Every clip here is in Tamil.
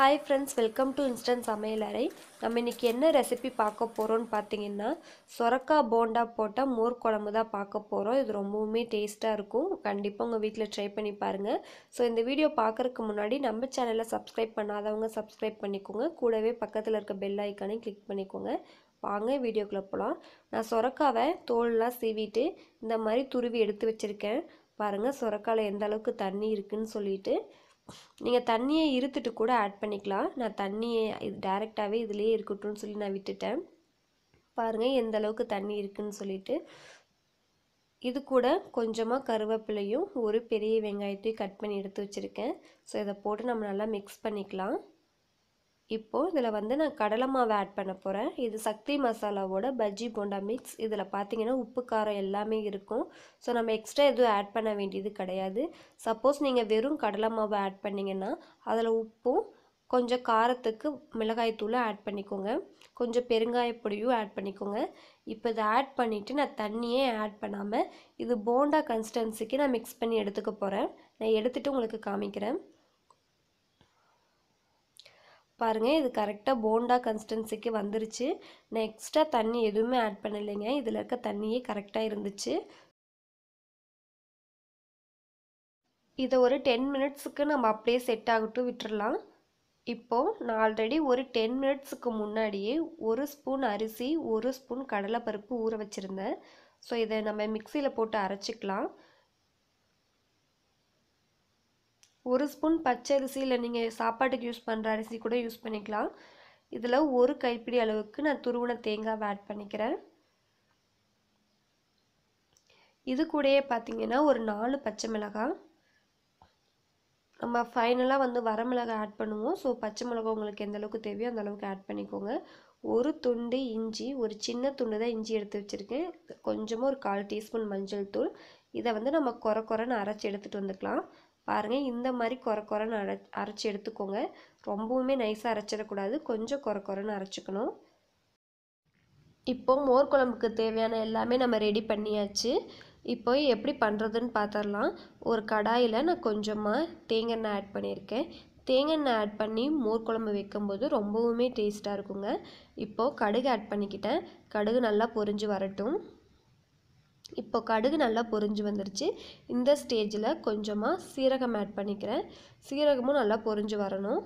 hi friends welcome to instant சமையலறை நம்ம இன்றைக்கி என்ன ரெசிபி பார்க்க போகிறோன்னு பார்த்தீங்கன்னா சொரக்காய் போண்டா போட்டால் மோர் குழம்பு தான் பார்க்க போகிறோம் இது ரொம்பவுமே டேஸ்ட்டாக இருக்கும் கண்டிப்பாக உங்கள் வீட்டில் ட்ரை பண்ணி பாருங்கள் ஸோ இந்த வீடியோ பார்க்குறதுக்கு முன்னாடி நம்ம சேனலை சப்ஸ்கிரைப் பண்ணாதவங்க சப்ஸ்கிரைப் பண்ணிக்கோங்க கூடவே பக்கத்தில் இருக்க பெல் ஐக்கானையும் கிளிக் பண்ணிக்கோங்க வாங்க வீடியோக்குள்ளே போகலாம் நான் சொரக்காவை தோல்லாம் சீவிட்டு இந்த மாதிரி துருவி எடுத்து வச்சுருக்கேன் பாருங்கள் சொரக்காவில் எந்த அளவுக்கு தண்ணி இருக்குதுன்னு சொல்லிட்டு நீங்கள் தண்ணியை இருத்துட்டு கூட ஆட் பண்ணிக்கலாம் நான் தண்ணியை இது டேரெக்டாகவே இதுலேயே இருக்கட்டும்னு சொல்லி நான் விட்டுட்டேன் பாருங்கள் எந்த அளவுக்கு தண்ணி இருக்குதுன்னு சொல்லிட்டு இது கூட கொஞ்சமாக கருவேப்பிலையும் ஒரு பெரிய வெங்காயத்தையும் கட் பண்ணி எடுத்து வச்சுருக்கேன் ஸோ இதை போட்டு நம்ம நல்லா மிக்ஸ் பண்ணிக்கலாம் இப்போது இதில் வந்து நான் கடலை மாவு ஆட் பண்ண போகிறேன் இது சக்தி மசாலாவோட பஜ்ஜி போண்டா மிக்ஸ் இதில் பார்த்தீங்கன்னா உப்பு காரம் எல்லாமே இருக்கும் ஸோ நம்ம எக்ஸ்ட்ரா எதுவும் ஆட் பண்ண வேண்டியது கிடையாது சப்போஸ் நீங்கள் வெறும் கடலை மாவு ஆட் பண்ணிங்கன்னா அதில் உப்பும் கொஞ்சம் காரத்துக்கு மிளகாய்த்தூளும் ஆட் பண்ணிக்கோங்க கொஞ்சம் பெருங்காய பொடியும் ஆட் பண்ணிக்கோங்க இப்போ இதை ஆட் பண்ணிவிட்டு நான் தண்ணியே ஆட் பண்ணாமல் இது போண்டா கன்சிஸ்டன்சிக்கு நான் மிக்ஸ் பண்ணி எடுத்துக்க போகிறேன் நான் எடுத்துகிட்டு உங்களுக்கு காமிக்கிறேன் பாருங்கள் இது கரெக்டாக போண்டா கன்சிஸ்டன்சிக்கு வந்துருச்சு நெக்ஸ்ட்டாக தண்ணி எதுவுமே ஆட் பண்ணலைங்க இதில் இருக்க தண்ணியே கரெக்டாக இருந்துச்சு இதை ஒரு டென் மினிட்ஸுக்கு நம்ம அப்படியே செட் ஆகட்டும் விட்டுறலாம் இப்போது நான் ஆல்ரெடி ஒரு டென் மினிட்ஸுக்கு முன்னாடியே ஒரு ஸ்பூன் அரிசி ஒரு ஸ்பூன் கடலைப்பருப்பு ஊற வச்சுருந்தேன் ஸோ இதை நம்ம மிக்சியில் போட்டு அரைச்சிக்கலாம் ஒரு ஸ்பூன் பச்சரிசி இல்லை நீங்கள் சாப்பாட்டுக்கு யூஸ் பண்ணுற அரிசி கூட யூஸ் பண்ணிக்கலாம் இதில் ஒரு கைப்பிடி அளவுக்கு நான் துருவன தேங்காய் ஆட் பண்ணிக்கிறேன் இது கூடயே பார்த்தீங்கன்னா ஒரு நாலு பச்சை மிளகாய் நம்ம ஃபைனலாக வந்து மிளகாய் ஆட் பண்ணுவோம் ஸோ பச்சை மிளகா உங்களுக்கு எந்த அளவுக்கு தேவையோ அந்த அளவுக்கு ஆட் பண்ணிக்கோங்க ஒரு துண்டு இஞ்சி ஒரு சின்ன துண்டு தான் இஞ்சி எடுத்து வச்சுருக்கேன் கொஞ்சமாக ஒரு கால் டீஸ்பூன் மஞ்சள் தூள் இதை வந்து நம்ம குறை குறைன்னு அரைச்சி எடுத்துகிட்டு வந்துக்கலாம் பாருங்கள் இந்த மாதிரி குறை குறைன்னு அரை அரைச்சி எடுத்துக்கோங்க ரொம்பவுமே நைஸாக அரைச்சிடக்கூடாது கொஞ்சம் குறை குறைன்னு அரைச்சிக்கணும் இப்போ மோர் குழம்புக்கு தேவையான எல்லாமே நம்ம ரெடி பண்ணியாச்சு இப்போ எப்படி பண்ணுறதுன்னு பார்த்துடலாம் ஒரு கடாயில் நான் கொஞ்சமாக தேங்காய் ஆட் பண்ணியிருக்கேன் தேங்காய் ஆட் பண்ணி மோர் குழம்பு வைக்கும்போது ரொம்பவுமே டேஸ்ட்டாக இருக்குங்க இப்போது கடுகு ஆட் பண்ணிக்கிட்டேன் கடுகு நல்லா பொரிஞ்சு வரட்டும் இப்போ கடுகு நல்லா பொரிஞ்சு வந்துருச்சு இந்த ஸ்டேஜில் கொஞ்சமாக சீரகம் ஆட் பண்ணிக்கிறேன் சீரகமும் நல்லா பொரிஞ்சு வரணும்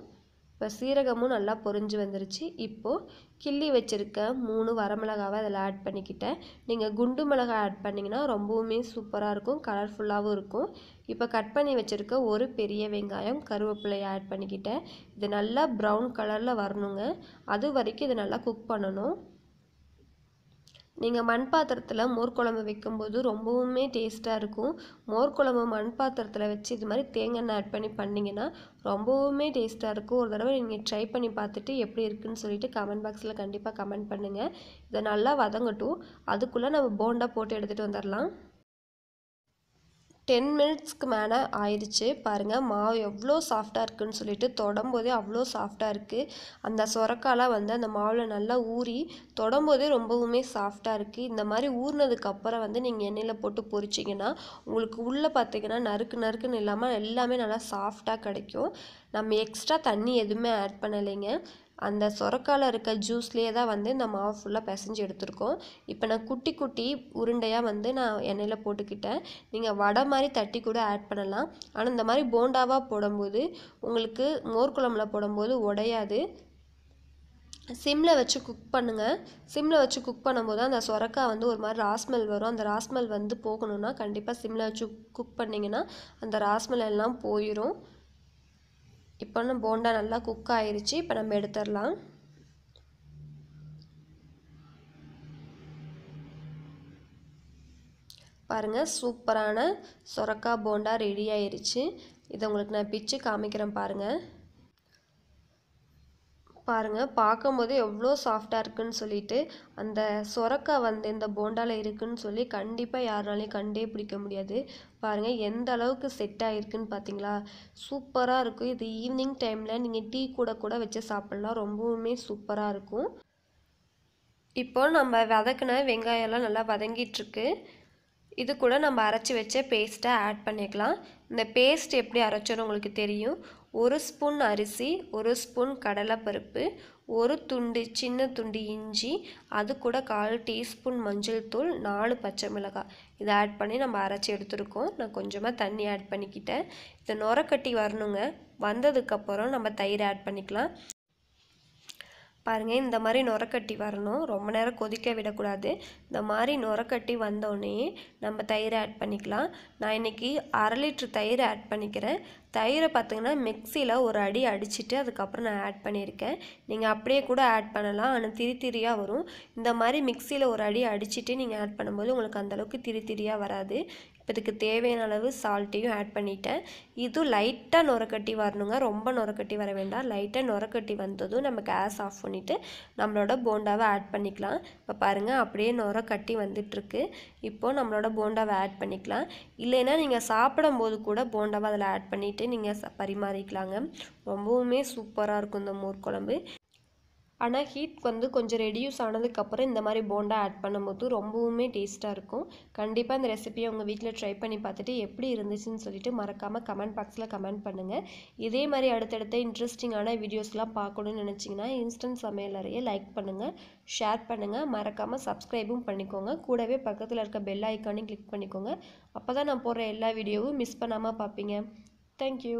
இப்போ சீரகமும் நல்லா பொரிஞ்சு வந்துருச்சு இப்போது கிள்ளி வச்சுருக்க மூணு வரமிளகாவை அதில் ஆட் பண்ணிக்கிட்டேன் நீங்கள் குண்டு மிளகாய் ஆட் பண்ணிங்கன்னா ரொம்பவுமே சூப்பராக இருக்கும் கலர்ஃபுல்லாகவும் இருக்கும் இப்போ கட் பண்ணி வச்சுருக்க ஒரு பெரிய வெங்காயம் கருவேப்பிலையை ஆட் பண்ணிக்கிட்டேன் இது நல்லா ப்ரௌன் கலரில் வரணுங்க அது வரைக்கும் இது நல்லா குக் பண்ணணும் நீங்கள் மண் பாத்திரத்தில் மோர் குழம்பு வைக்கும்போது ரொம்பவுமே டேஸ்ட்டாக இருக்கும் மோர் குழம்பு மண் பாத்திரத்தில் வச்சு இது மாதிரி தேங்காய் ஆட் பண்ணி பண்ணிங்கன்னா ரொம்பவுமே டேஸ்ட்டாக இருக்கும் ஒரு தடவை நீங்கள் ட்ரை பண்ணி பார்த்துட்டு எப்படி இருக்குன்னு சொல்லிட்டு கமெண்ட் பாக்ஸில் கண்டிப்பாக கமெண்ட் பண்ணுங்கள் இதை நல்லா வதங்கட்டும் அதுக்குள்ளே நம்ம போண்டா போட்டு எடுத்துகிட்டு வந்துடலாம் டென் மினிட்ஸ்க்கு மேலே ஆயிடுச்சு பாருங்கள் மாவு எவ்வளோ சாஃப்டாக இருக்குதுன்னு சொல்லிட்டு தொடம்போதே அவ்வளோ சாஃப்டாக இருக்குது அந்த சொரக்காலாம் வந்து அந்த மாவில் நல்லா ஊறி தொடம்போதே ரொம்பவுமே சாஃப்டாக இருக்குது இந்த மாதிரி ஊறினதுக்கப்புறம் வந்து நீங்கள் எண்ணெயில் போட்டு பொறிச்சிங்கன்னா உங்களுக்கு உள்ளே பார்த்தீங்கன்னா நறுக்கு நறுக்குன்னு இல்லாமல் எல்லாமே நல்லா சாஃப்டாக கிடைக்கும் நம்ம எக்ஸ்ட்ரா தண்ணி எதுவுமே ஆட் பண்ணலைங்க அந்த சொரக்காயில் இருக்க ஜூஸ்லேயே தான் வந்து இந்த மாவை ஃபுல்லாக பிசைஞ்சு எடுத்திருக்கோம் இப்போ நான் குட்டி குட்டி உருண்டையாக வந்து நான் எண்ணெயில் போட்டுக்கிட்டேன் நீங்கள் வடை மாதிரி தட்டி கூட ஆட் பண்ணலாம் ஆனால் இந்த மாதிரி போண்டாவாக போடும்போது உங்களுக்கு மோர் குழம்புல போடும்போது உடையாது சிம்மில் வச்சு குக் பண்ணுங்கள் சிம்மில் வச்சு குக் பண்ணும்போது அந்த சொரக்காய் வந்து ஒரு மாதிரி ராஸ்மெல் வரும் அந்த ராஸ்மெல் வந்து போகணுன்னா கண்டிப்பாக சிம்மில் வச்சு குக் பண்ணிங்கன்னா அந்த ராஸ்மெல் எல்லாம் போயிடும் இப்போ நம்ம போண்டா நல்லா குக் இப்போ நம்ம எடுத்துடலாம் பாருங்கள் சூப்பரான சொரக்கா போண்டா ரெடி இதை உங்களுக்கு நான் பிச்சு காமிக்கிறேன் பாருங்கள் பாருங்கள் பார்க்கும்போது எவ்வளோ சாஃப்டாக இருக்குன்னு சொல்லிட்டு அந்த சொரக்காய் வந்து இந்த போண்டாவில் இருக்குன்னு சொல்லி கண்டிப்பாக யாருனாலையும் கண்டே பிடிக்க முடியாது பாருங்கள் எந்த அளவுக்கு செட் ஆகிருக்குன்னு பார்த்தீங்களா சூப்பராக இருக்கும் இது ஈவினிங் டைமில் நீங்கள் டீ கூட கூட வச்சு சாப்பிட்லாம் ரொம்பவுமே சூப்பராக இருக்கும் இப்போ நம்ம வதக்கின வெங்காயம்லாம் நல்லா வதங்கிட்டுருக்கு இது கூட நம்ம அரைச்சி வச்ச பேஸ்ட்டை ஆட் பண்ணிக்கலாம் இந்த பேஸ்ட் எப்படி அரைச்சோன்னு உங்களுக்கு தெரியும் ஒரு ஸ்பூன் அரிசி ஒரு ஸ்பூன் கடலைப்பருப்பு ஒரு துண்டு சின்ன துண்டு இஞ்சி அது கூட கால் டீஸ்பூன் மஞ்சள் தூள் நாலு பச்சை மிளகாய் இதை ஆட் பண்ணி நம்ம அரைச்சி எடுத்துருக்கோம் நான் கொஞ்சமாக தண்ணி ஆட் பண்ணிக்கிட்டேன் இதை நுரக்கட்டி வரணுங்க வந்ததுக்கப்புறம் நம்ம தயிர் ஆட் பண்ணிக்கலாம் பாருங்கள் இந்த மாதிரி நுரக்கட்டி வரணும் ரொம்ப நேரம் கொதிக்க விடக்கூடாது இந்த மாதிரி நுரக்கட்டி வந்தோடனே நம்ம தயிர் ஆட் பண்ணிக்கலாம் நான் இன்றைக்கி அரை லிட்ரு தயிர் ஆட் பண்ணிக்கிறேன் தயிரை பார்த்திங்கன்னா மிக்சியில் ஒரு அடி அடிச்சுட்டு அதுக்கப்புறம் நான் ஆட் பண்ணியிருக்கேன் நீங்கள் அப்படியே கூட ஆட் பண்ணலாம் ஆனால் திரி திரியாக வரும் இந்த மாதிரி மிக்சியில் ஒரு அடி அடிச்சுட்டு நீங்கள் ஆட் பண்ணும்போது உங்களுக்கு அந்தளவுக்கு திரி திரியாக வராது இப்போ இதுக்கு தேவையான அளவு சால்ட்டையும் ஆட் பண்ணிட்டேன் இதுவும் லைட்டாக நுரக்கட்டி வரணுங்க ரொம்ப நுரக்கட்டி வர வேண்டாம் லைட்டாக நுரக்கட்டி வந்ததும் நம்ம கேஸ் ஆஃப் பண்ணிவிட்டு நம்மளோட போண்டாவை ஆட் பண்ணிக்கலாம் இப்போ பாருங்கள் அப்படியே நுரக்கட்டி வந்துட்டுருக்கு இப்போது நம்மளோட போண்டாவை ஆட் பண்ணிக்கலாம் இல்லைன்னா நீங்கள் சாப்பிடும் போது கூட போண்டாவை அதில் ஆட் பண்ணிவிட்டு நீங்கள் பரிமாறிக்கலாங்க ரொம்பவுமே சூப்பராக இருக்கும் இந்த மோர் குழம்பு ஆனால் ஹீட் வந்து கொஞ்சம் ரெடியூஸ் ஆனதுக்கப்புறம் இந்த மாதிரி போண்டா ஆட் பண்ணும்போது ரொம்பவுமே டேஸ்ட்டாக இருக்கும் கண்டிப்பாக இந்த ரெசிபியை உங்கள் வீட்டில் ட்ரை பண்ணி பார்த்துட்டு எப்படி இருந்துச்சுன்னு சொல்லிட்டு மறக்காமல் கமெண்ட் பாக்ஸில் கமெண்ட் பண்ணுங்கள் இதே மாதிரி அடுத்தடுத்த இன்ட்ரெஸ்டிங்கான வீடியோஸ்லாம் பார்க்கணும்னு நினச்சிங்கன்னா இன்ஸ்டன்ட் அறைய லைக் பண்ணுங்கள் ஷேர் பண்ணுங்கள் மறக்காமல் சப்ஸ்கிரைபும் பண்ணிக்கோங்க கூடவே பக்கத்தில் இருக்க பெல் ஐக்கானையும் கிளிக் பண்ணிக்கோங்க அப்போ தான் நான் போடுற எல்லா வீடியோவும் மிஸ் பண்ணாமல் பார்ப்பீங்க தேங்க்யூ